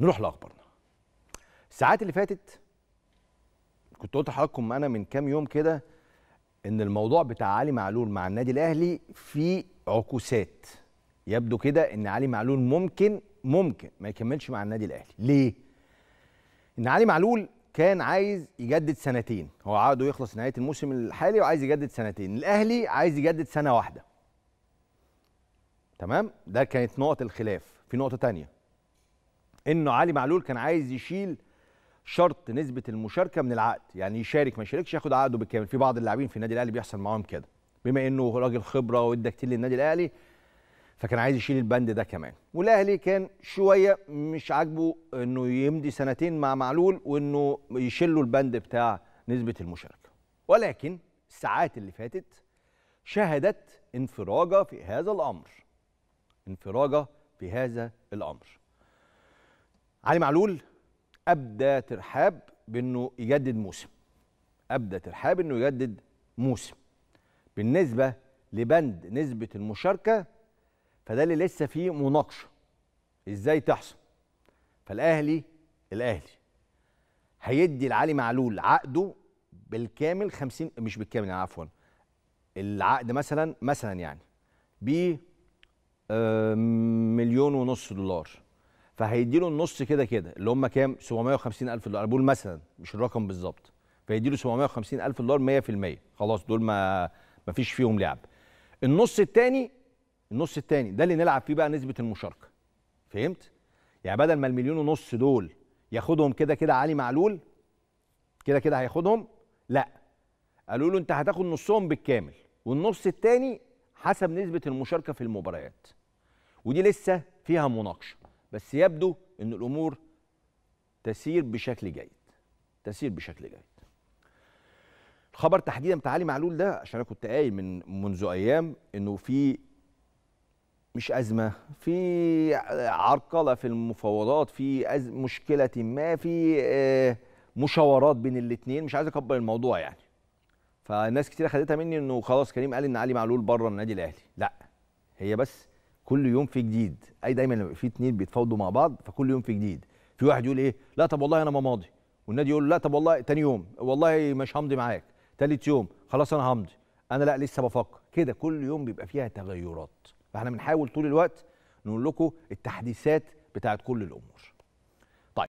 نروح لاخبارنا الساعات اللي فاتت كنت قلت لحضراتكم انا من كام يوم كده ان الموضوع بتاع علي معلول مع النادي الاهلي فيه عكوسات يبدو كده ان علي معلول ممكن ممكن ما يكملش مع النادي الاهلي ليه ان علي معلول كان عايز يجدد سنتين هو عقده يخلص نهايه الموسم الحالي وعايز يجدد سنتين الاهلي عايز يجدد سنه واحده تمام ده كانت نقط الخلاف في نقطه تانية انه علي معلول كان عايز يشيل شرط نسبه المشاركه من العقد يعني يشارك ما يشاركش ياخد عقده بالكامل في بعض اللاعبين في النادي الاهلي بيحصل معاهم كده بما انه راجل خبره وادى كتير للنادي الاهلي فكان عايز يشيل البند ده كمان والاهلي كان شويه مش عاجبه انه يمضي سنتين مع معلول وانه يشيل له البند بتاع نسبه المشاركه ولكن الساعات اللي فاتت شهدت انفراجه في هذا الامر انفراجه في هذا الامر علي معلول ابدى ترحاب بانه يجدد موسم ابدى ترحاب انه يجدد موسم بالنسبه لبند نسبه المشاركه فده اللي لسه فيه مناقشه ازاي تحصل فالاهلي الاهلي هيدي لعلي معلول عقده بالكامل 50 مش بالكامل يعني عفوا العقد مثلا مثلا يعني ب آه، مليون ونص دولار فهيدي له النص كده كده اللي هم كام 750 الف دولار بقول مثلا مش الرقم بالظبط فيدي له 750 الف دولار 100% خلاص دول ما ما فيش فيهم لعب النص الثاني النص الثاني ده اللي نلعب فيه بقى نسبه المشاركه فهمت يعني بدل ما المليون ونص دول ياخدهم كده كده علي معلول كده كده هياخدهم لا قالوا له انت هتاخد نصهم بالكامل والنص الثاني حسب نسبه المشاركه في المباريات ودي لسه فيها مناقشه بس يبدو ان الامور تسير بشكل جيد تسير بشكل جيد الخبر تحديدا بتاع علي معلول ده عشان انا كنت قايل من منذ ايام انه في مش ازمه في عرقله في المفاوضات في مشكله ما في آه، مشاورات بين الاثنين مش عايز اكبر الموضوع يعني فناس كتير خدتها مني انه خلاص كريم قال ان علي معلول بره النادي الاهلي لا هي بس كل يوم في جديد اي دايما لما في اتنين بيتفاوضوا مع بعض فكل يوم في جديد في واحد يقول ايه لا طب والله انا ما ماضي والنادي يقول له لا طب والله تاني يوم والله مش همضي معاك تالت يوم خلاص انا همضي انا لا لسه بفكر كده كل يوم بيبقى فيها تغيرات فاحنا بنحاول طول الوقت نقول لكم التحديثات بتاعت كل الامور